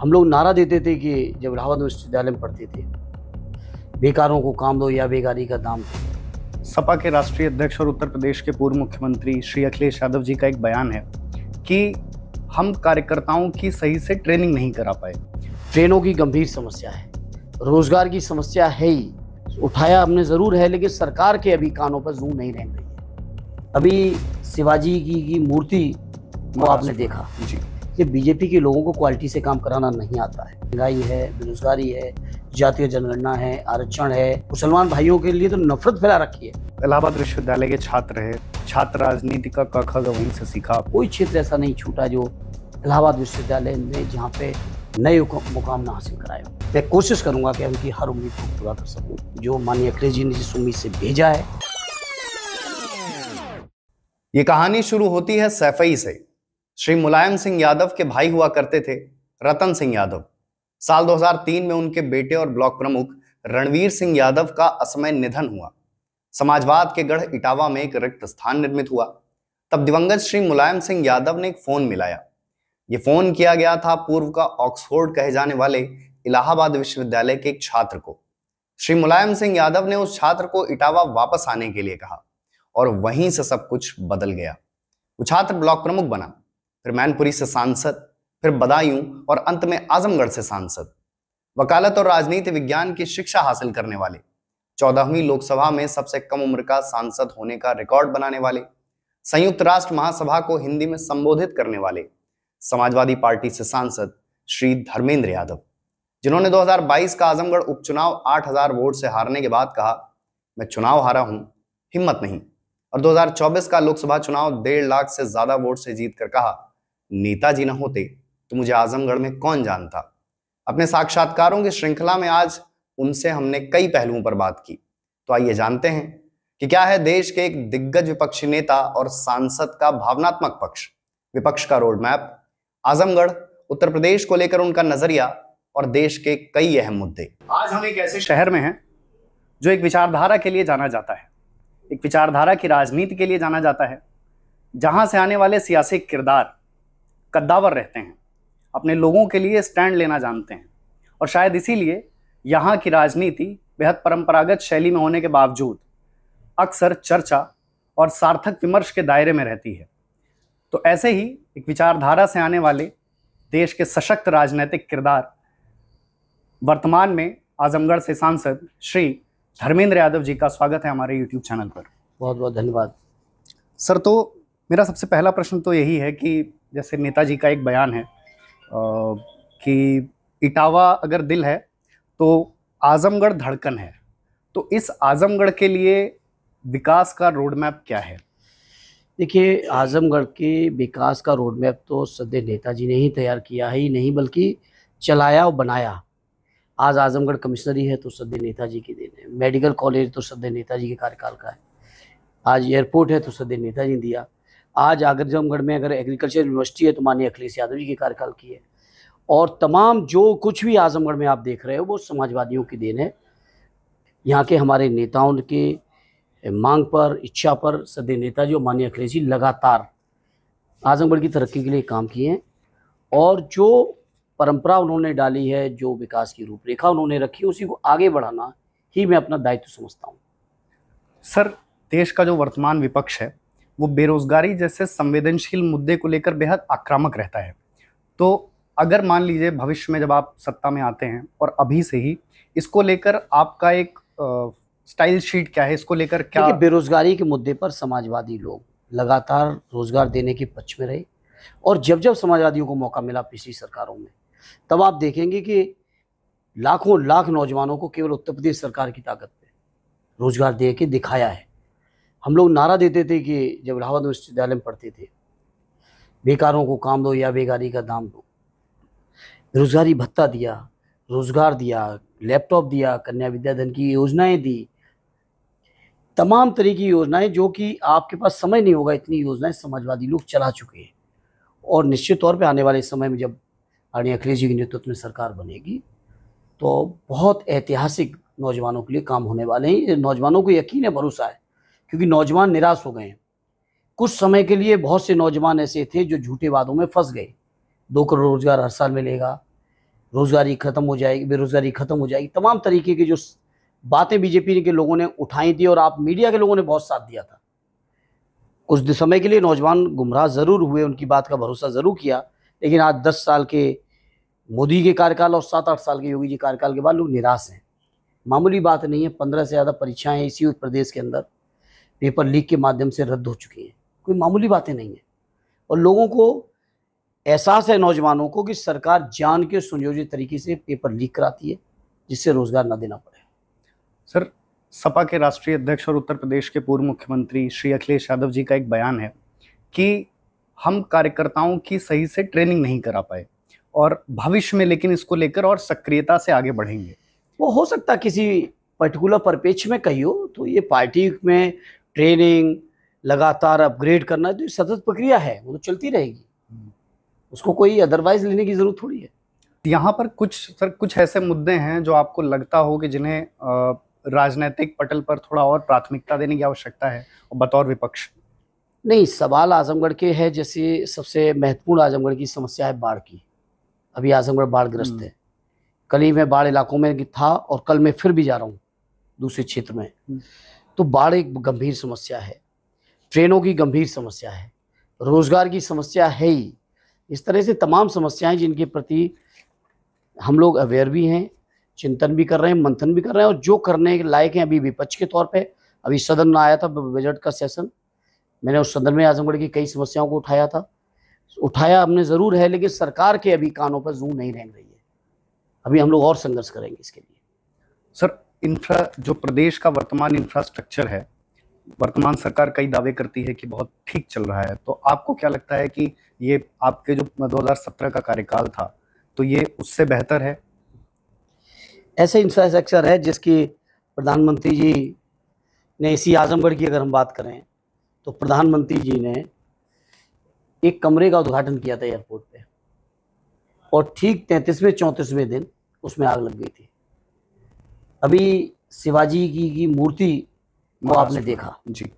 हम लोग नारा देते थे कि जब इलाहाबाद विश्वविद्यालय में पढ़ते थे बेकारों को काम दो या बेकारी का दाम दो सपा के राष्ट्रीय अध्यक्ष और उत्तर प्रदेश के पूर्व मुख्यमंत्री श्री अखिलेश यादव जी का एक बयान है कि हम कार्यकर्ताओं की सही से ट्रेनिंग नहीं करा पाए ट्रेनों की गंभीर समस्या है रोजगार की समस्या है ही उठाया हमने ज़रूर है लेकिन सरकार के अभी कानों पर जू नहीं रहने गई है अभी शिवाजी की, की मूर्ति को आपने देखा जी कि बीजेपी के लोगों को क्वालिटी से काम कराना नहीं आता है महंगाई है बेरोजगारी है जातीय जनगणना है आरक्षण है मुसलमान भाइयों के लिए तो नफरत फैला रखी है इलाहाबाद विश्वविद्यालय के छात्र है छात्र राजनीति का कखा वहीं से सीखा कोई क्षेत्र ऐसा नहीं छूटा जो इलाहाबाद विश्वविद्यालय ने जहाँ पे नए मुकाम ना हासिल कराए मैं कोशिश करूंगा कि उनकी हर उम्मीद को पूरा कर सकूं जो माननीय अखिलेश जी ने जिस उम्मीद से भेजा है ये कहानी शुरू होती है सैफई से श्री मुलायम सिंह यादव के भाई हुआ करते थे रतन सिंह यादव साल 2003 में उनके बेटे और ब्लॉक प्रमुख रणवीर सिंह यादव का असमय निधन हुआ समाजवाद के गढ़ इटावा में एक रिक्त स्थान निर्मित हुआ तब दिवंगत श्री मुलायम सिंह यादव ने एक फोन मिलाया ये फोन किया गया था पूर्व का ऑक्सफोर्ड कहे जाने वाले इलाहाबाद विश्वविद्यालय के एक छात्र को श्री मुलायम सिंह यादव ने उस छात्र को इटावा वापस आने के लिए कहा और वहीं से सब कुछ बदल गया वो छात्र ब्लॉक प्रमुख बना फिर मैनपुरी से सांसद फिर बदायूं और अंत में आजमगढ़ से सांसद वकालत और राजनीति विज्ञान की शिक्षा हासिल करने वाले चौदहवीं लोकसभा में सबसे कम उम्र का सांसद होने का रिकॉर्ड बनाने वाले संयुक्त राष्ट्र महासभा को हिंदी में संबोधित करने वाले समाजवादी पार्टी से सांसद श्री धर्मेंद्र यादव जिन्होंने 2022 का आजमगढ़ उपचुनाव 8000 वोट से हारने के बाद कहा मैं चुनाव हारा हूं हिम्मत नहीं और 2024 का लोकसभा चुनाव डेढ़ लाख से ज्यादा वोट से जीतकर कहा नेताजी न होते तो मुझे आजमगढ़ में कौन जानता अपने साक्षात्कारों की श्रृंखला में आज उनसे हमने कई पहलुओं पर बात की तो आइए जानते हैं कि क्या है देश के एक दिग्गज विपक्षी नेता और सांसद का भावनात्मक पक्ष विपक्ष का रोड मैप आजमगढ़ उत्तर प्रदेश को लेकर उनका नजरिया और देश के कई अहम मुद्दे आज हम एक ऐसे शहर में हैं जो एक विचारधारा के लिए जाना जाता है एक विचारधारा की राजनीति के लिए जाना जाता है जहां से आने वाले सियासी किरदार कद्दावर रहते हैं अपने लोगों के लिए स्टैंड लेना जानते हैं और शायद इसीलिए यहाँ की राजनीति बेहद परंपरागत शैली में होने के बावजूद अक्सर चर्चा और सार्थक विमर्श के दायरे में रहती है तो ऐसे ही एक विचारधारा से आने वाले देश के सशक्त राजनीतिक किरदार वर्तमान में आजमगढ़ से सांसद श्री धर्मेंद्र यादव जी का स्वागत है हमारे यूट्यूब चैनल पर बहुत बहुत धन्यवाद सर तो मेरा सबसे पहला प्रश्न तो यही है कि जैसे नेताजी का एक बयान है कि इटावा अगर दिल है तो आज़मगढ़ धड़कन है तो इस आज़मगढ़ के लिए विकास का रोड मैप क्या है देखिए आज़मगढ़ के विकास का रोड मैप तो सद्य नेताजी ने ही तैयार किया है ही नहीं बल्कि चलाया और बनाया आज आज़मगढ़ कमिश्नरी है तो सद्य नेताजी की देन है मेडिकल कॉलेज तो सद्य नेताजी के कार्यकाल का है आज एयरपोर्ट है तो सद्य नेताजी ने दिया आज आगर जमगढ़ में अगर एग्रीकल्चर यूनिवर्सिटी है तो मान्य अखिलेश यादव जी के कार्यकाल की है और तमाम जो कुछ भी आजमगढ़ में आप देख रहे हो वो समाजवादियों की देन है यहाँ के हमारे नेताओं के मांग पर इच्छा पर सदे नेता जो मान्य अखिलेश जी लगातार आजमगढ़ की तरक्की के लिए काम किए हैं और जो परंपरा उन्होंने डाली है जो विकास की रूपरेखा उन्होंने रखी उसी को आगे बढ़ाना ही मैं अपना दायित्व समझता हूँ सर देश का जो वर्तमान विपक्ष है वो बेरोजगारी जैसे संवेदनशील मुद्दे को लेकर बेहद आक्रामक रहता है तो अगर मान लीजिए भविष्य में जब आप सत्ता में आते हैं और अभी से ही इसको लेकर आपका एक स्टाइल शीट क्या है इसको लेकर क्या बेरोजगारी के मुद्दे पर समाजवादी लोग लगातार रोजगार देने के पक्ष में रहे और जब जब समाजवादियों को मौका मिला पिछली सरकारों में तब आप देखेंगे कि लाखों लाख नौजवानों को केवल उत्तर प्रदेश सरकार की ताकत पे रोजगार दे के दिखाया है हम लोग नारा देते थे कि जब इलाहाबाद विश्वविद्यालय में पढ़ते थे बेकारों को काम दो या बेकारी का दाम दो बेरोजगारी भत्ता दिया रोज़गार दिया लैपटॉप दिया कन्या विद्याधन की योजनाएं दी तमाम तरह की योजनाएं जो कि आपके पास समय नहीं होगा इतनी योजनाएं समाजवादी लोग चला चुके हैं और निश्चित तौर पे आने वाले समय में जब आर्णी अखिलेश जी के नेतृत्व में सरकार बनेगी तो बहुत ऐतिहासिक नौजवानों के लिए काम होने वाले हैं नौजवानों को यकीन है भरोसा है क्योंकि नौजवान निराश हो गए हैं कुछ समय के लिए बहुत से नौजवान ऐसे थे जो झूठे वादों में फंस गए दो करोड़ रोजगार हर साल मिलेगा रोजगारी खत्म हो जाएगी बेरोजगारी खत्म हो जाएगी तमाम तरीके की जो बातें बीजेपी के लोगों ने उठाई थी और आप मीडिया के लोगों ने बहुत साथ दिया था कुछ समय के लिए नौजवान गुमराह ज़रूर हुए उनकी बात का भरोसा ज़रूर किया लेकिन आज दस साल के मोदी के कार्यकाल और सात आठ साल के योगी जी कार्यकाल के बाद लोग निराश हैं मामूली बात नहीं है पंद्रह से ज़्यादा परीक्षाएं इसी प्रदेश के अंदर पेपर लीक के माध्यम से रद्द हो चुकी हैं कोई मामूली बातें नहीं हैं और लोगों को एहसास है नौजवानों को कि सरकार जान के सुनियोजित तरीके से पेपर लीक कराती है जिससे रोजगार ना देना पड़े सर सपा के राष्ट्रीय अध्यक्ष और उत्तर प्रदेश के पूर्व मुख्यमंत्री श्री अखिलेश यादव जी का एक बयान है कि हम कार्यकर्ताओं की सही से ट्रेनिंग नहीं करा पाए और भविष्य में लेकिन इसको लेकर और सक्रियता से आगे बढ़ेंगे वो हो सकता किसी पर्टिकुलर परिपेक्ष में कही हो तो ये पार्टी में ट्रेनिंग लगातार अपग्रेड करना जो सतत प्रक्रिया है वो तो चलती रहेगी हम्म। उसको कोई अदरवाइज लेने की ज़रूरत थोड़ी है यहाँ पर कुछ सर कुछ ऐसे मुद्दे हैं जो आपको लगता हो कि जिन्हें राजनीतिक पटल पर थोड़ा और प्राथमिकता देने की आवश्यकता है और बतौर विपक्ष नहीं सवाल आजमगढ़ के है जैसे सबसे महत्वपूर्ण आजमगढ़ की समस्या है बाढ़ की अभी आजमगढ़ बाढ़ग्रस्त हम्म। है कल ही मैं बाढ़ इलाकों में था और कल मैं फिर भी जा रहा हूँ दूसरे क्षेत्र में हम्म। तो बाढ़ एक गंभीर समस्या है ट्रेनों की गंभीर समस्या है रोज़गार की समस्या है ही इस तरह से तमाम समस्याएं जिनके प्रति हम लोग अवेयर भी हैं चिंतन भी कर रहे हैं मंथन भी कर रहे हैं और जो करने लायक हैं अभी विपक्ष के तौर पे अभी सदन में आया था बजट का सेशन मैंने उस सदन में आजमगढ़ की कई समस्याओं को उठाया था उठाया हमने ज़रूर है लेकिन सरकार के अभी कानों पर जू नहीं रह रही है अभी हम लोग और संघर्ष करेंगे इसके लिए सर इंफ्रा जो प्रदेश का वर्तमान इंफ्रास्ट्रक्चर है वर्तमान सरकार कई दावे करती है कि बहुत ठीक चल रहा है तो आपको क्या लगता है कि ये आपके जो 2017 का कार्यकाल था तो ये उससे बेहतर है ऐसे इंफ्रास्ट्रक्चर है जिसकी प्रधानमंत्री जी ने इसी आजमगढ़ की अगर हम बात करें तो प्रधानमंत्री जी ने एक कमरे का उद्घाटन किया था एयरपोर्ट पे और ठीक तैंतीसवें चौंतीसवें दिन उसमें आग लग गई थी अभी शिवाजी की, की मूर्ति वो हाँ, आपने देखा जी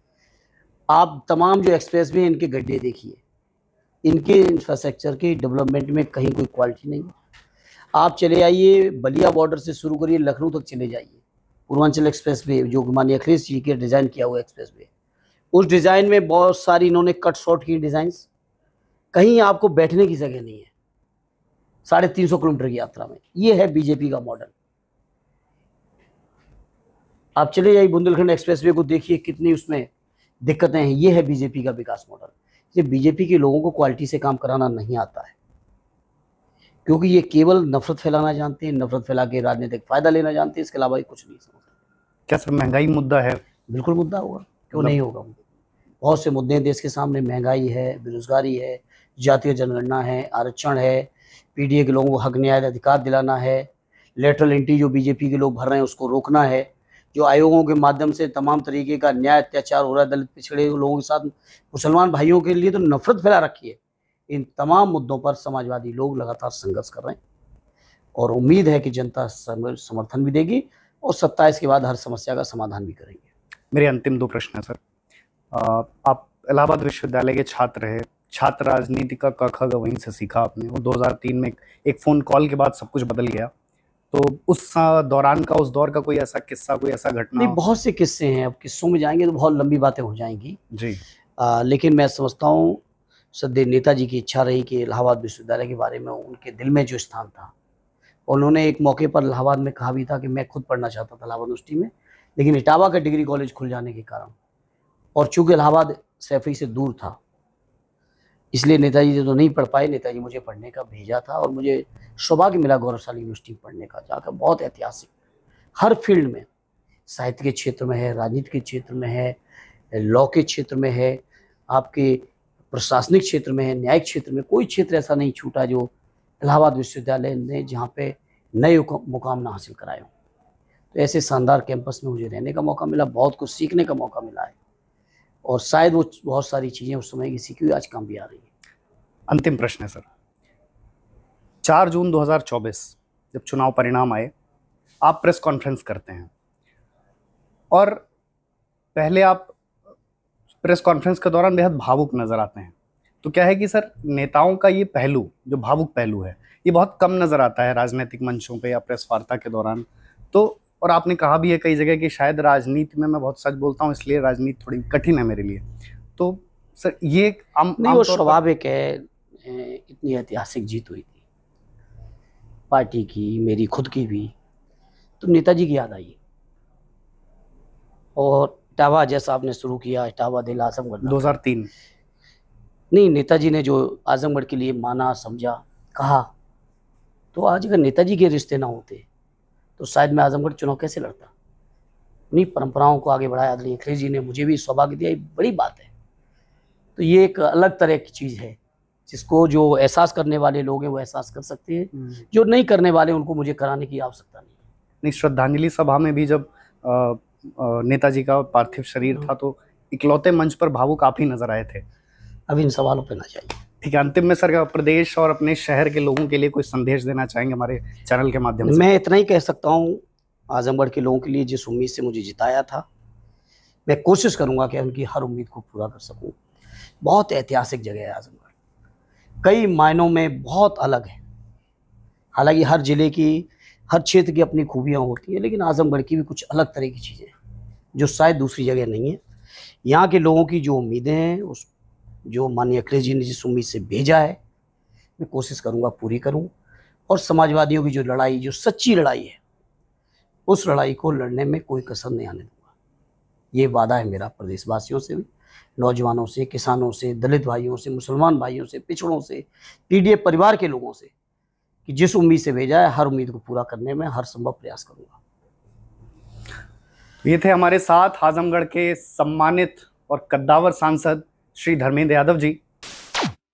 आप तमाम जो एक्सप्रेस वे इनके गड्ढे देखिए इनके इंफ्रास्ट्रक्चर के डेवलपमेंट में कहीं कोई क्वालिटी नहीं आप चले आइए बलिया बॉर्डर से शुरू करिए लखनऊ तक चले जाइए पूर्वांचल एक्सप्रेस वे जो मान्य अखिलेश जी के डिज़ाइन किया हुआ एक्सप्रेस वे उस डिज़ाइन में बहुत सारी इन्होंने कट शॉर्ट की डिज़ाइंस कहीं आपको बैठने की जगह नहीं है साढ़े तीन सौ किलोमीटर की यात्रा में ये है बीजेपी का मॉडल आप चले जाइए बुंदेलखंड एक्सप्रेस को देखिए कितनी उसमें दिक्कतें हैं ये है बीजेपी का विकास मॉडल ये बीजेपी के लोगों को क्वालिटी से काम कराना नहीं आता है क्योंकि ये केवल नफरत फैलाना जानते हैं नफरत फैला के राजनीतिक फ़ायदा लेना जानते हैं इसके अलावा कुछ नहीं समझते क्या सर महंगाई मुद्दा है बिल्कुल मुद्दा होगा क्यों मतलब नहीं होगा बहुत से मुद्दे हैं देश के सामने महंगाई है बेरोजगारी है जातीय जनगणना है आरक्षण है पीडीए के लोगों को हक न्याय अधिकार दिलाना है लेटरल एंट्री जो बीजेपी के लोग भर रहे हैं उसको रोकना है जो आयोगों के माध्यम से तमाम तरीके का न्याय अत्याचार हो रहा है दलित पिछड़े लोगों के साथ मुसलमान भाइयों के लिए तो नफरत फैला रखी है इन तमाम मुद्दों पर समाजवादी लोग लगातार संघर्ष कर रहे हैं और उम्मीद है कि जनता समर्थन भी देगी और सत्ताईस के बाद हर समस्या का समाधान भी करेंगे मेरे अंतिम दो प्रश्न हैं सर आप इलाहाबाद विश्वविद्यालय के छात्र रहे छात्र राजनीति का कखग वहीं से सीखा आपने और 2003 में एक फ़ोन कॉल के बाद सब कुछ बदल गया तो उस दौरान का उस दौर का कोई ऐसा किस्सा कोई ऐसा घटना नहीं बहुत से किस्से हैं अब किस्सों में जाएंगे तो बहुत लंबी बातें हो जाएंगी जी आ, लेकिन मैं समझता हूँ सदैव नेताजी की इच्छा रही कि इलाहाबाद विश्वविद्यालय के बारे में उनके दिल में जो स्थान था उन्होंने एक मौके पर इलाहाबाद में कहा भी था कि मैं खुद पढ़ना चाहता था इलाहाबाद यूनिवर्सिटी में लेकिन इटावा का डिग्री कॉलेज खुल जाने के कारण और चूँकि इलाहाबाद सैफी से दूर था इसलिए नेताजी से तो नहीं पढ़ पाए नेताजी मुझे पढ़ने का भेजा था और मुझे सौभाग्य मिला गौरवशाली यूनिवर्सिटी पढ़ने का जाकर बहुत ऐतिहासिक हर फील्ड में साहित्य के क्षेत्र में है राजनीति के क्षेत्र में है लॉ के क्षेत्र में है आपके प्रशासनिक क्षेत्र में है न्यायिक क्षेत्र में कोई क्षेत्र ऐसा नहीं छूटा जो इलाहाबाद विश्वविद्यालय ने जहाँ पे नए मुकाम ना हासिल कराए हों तो ऐसे शानदार कैंपस में मुझे रहने का मौका मिला बहुत कुछ सीखने का मौका मिला है और शायद वो बहुत सारी चीज़ें उस समय की सीखी हुई आज काम भी आ रही है अंतिम प्रश्न है सर चार जून 2024 जब चुनाव परिणाम आए आप प्रेस कॉन्फ्रेंस करते हैं और पहले आप प्रेस कॉन्फ्रेंस के दौरान बेहद भावुक नज़र आते हैं तो क्या है कि सर नेताओं का ये पहलू जो भावुक पहलू है ये बहुत कम नज़र आता है राजनीतिक मंचों पे या प्रेस वार्ता के दौरान तो और आपने कहा भी है कई जगह कि शायद राजनीति में मैं बहुत सच बोलता हूँ इसलिए राजनीति थोड़ी कठिन है मेरे लिए तो सर ये आम, नहीं वो स्वाभाविक है इतनी ऐतिहासिक जीत हुई थी पार्टी की मेरी खुद की भी तो नेताजी की याद आई और इटावा जैसा आपने शुरू किया इटावा दिल आजमगढ़ दो हज़ार तीन नहीं नेताजी ने जो आजमगढ़ के लिए माना समझा कहा तो आज अगर नेताजी के रिश्ते ना होते तो शायद मैं आजमगढ़ चुनाव कैसे लड़ता उन्हीं परंपराओं को आगे बढ़ाया अदली अखिलेश जी ने मुझे भी सौभाग्य दिया बड़ी बात है तो ये एक अलग तरह की चीज़ है जिसको जो एहसास करने वाले लोग हैं वो एहसास कर सकते हैं हम्म। जो नहीं करने वाले उनको मुझे कराने की आवश्यकता नहीं नहीं श्रद्धांजलि सभा में भी जब नेताजी का पार्थिव शरीर हाँ। था तो इकलौते मंच पर भावुक आप ही नजर आए थे अब इन सवालों पर ना जाइए ठीक है अंतिम में सर प्रदेश और अपने शहर के लोगों के लिए कोई संदेश देना चाहेंगे हमारे चैनल के माध्यम से मैं इतना ही कह सकता हूँ आजमगढ़ के लोगों के लिए जिस उम्मीद से मुझे जिताया था मैं कोशिश करूँगा कि उनकी हर उम्मीद को पूरा कर सकूँ बहुत ऐतिहासिक जगह है आजमगढ़ कई मायनों में बहुत अलग है हालांकि हर ज़िले की हर क्षेत्र की अपनी खूबियाँ होती हैं लेकिन आजमगढ़ की भी कुछ अलग तरह की चीज़ें हैं जो शायद दूसरी जगह नहीं है यहाँ के लोगों की जो उम्मीदें हैं उस जो माननीय अखिलेश जी ने जिस उम्मीद से भेजा है मैं कोशिश करूँगा पूरी करूँ और समाजवादियों की जो लड़ाई जो सच्ची लड़ाई है उस लड़ाई को लड़ने में कोई कसर नहीं आने दूंगा ये वादा है मेरा प्रदेशवासियों से भी नौजवानों से किसानों से दलित भाइयों से मुसलमान भाइयों से पिछड़ों से पी परिवार के लोगों से कि जिस उम्मीद से भेजा है हर उम्मीद को पूरा करने में हर संभव प्रयास करूँगा ये थे हमारे साथ आजमगढ़ के सम्मानित और कद्दावर सांसद श्री धर्मेंद्र यादव जी